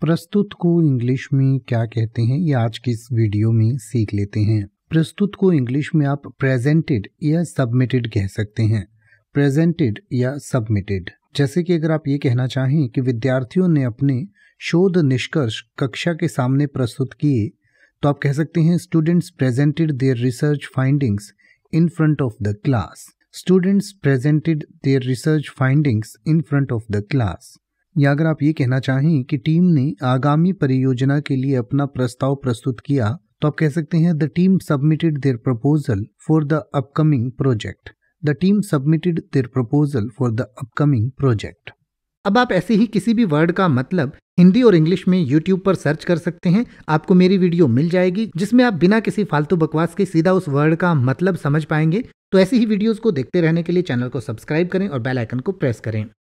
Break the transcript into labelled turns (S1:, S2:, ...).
S1: प्रस्तुत को इंग्लिश में क्या कहते हैं ये आज की इस वीडियो में सीख लेते हैं प्रस्तुत को इंग्लिश में आप प्रेजेंटेड या सबमिटेड कह सकते हैं प्रेजेंटेड या सबमिटेड जैसे कि अगर आप ये कहना चाहें कि विद्यार्थियों ने अपने शोध निष्कर्ष कक्षा के सामने प्रस्तुत किए तो आप कह सकते हैं students presented their research findings in front of the class students presented their research findings in front of the class या अगर आप ये कहना चाहें कि टीम ने आगामी परियोजना के लिए अपना प्रस्ताव प्रस्तुत किया तो आप कह सकते हैं the team submitted their proposal for the upcoming project the team submitted their proposal for the upcoming project अब आप ऐसे ही किसी भी वर्ड का मतलब हिंदी और इंग्लिश में यूट्यूब पर सर्च कर सकते हैं आपको मेरी वीडियो मिल जाएगी जिसमें आप बिना किसी फालतू बकवास के सीधा उस वर्ड का मतलब समझ पाएंगे तो ऐसी ही वीडियोस को देखते रहने के लिए चैनल को सब्सक्राइब
S2: करें और बेल आइकन को प्रेस करें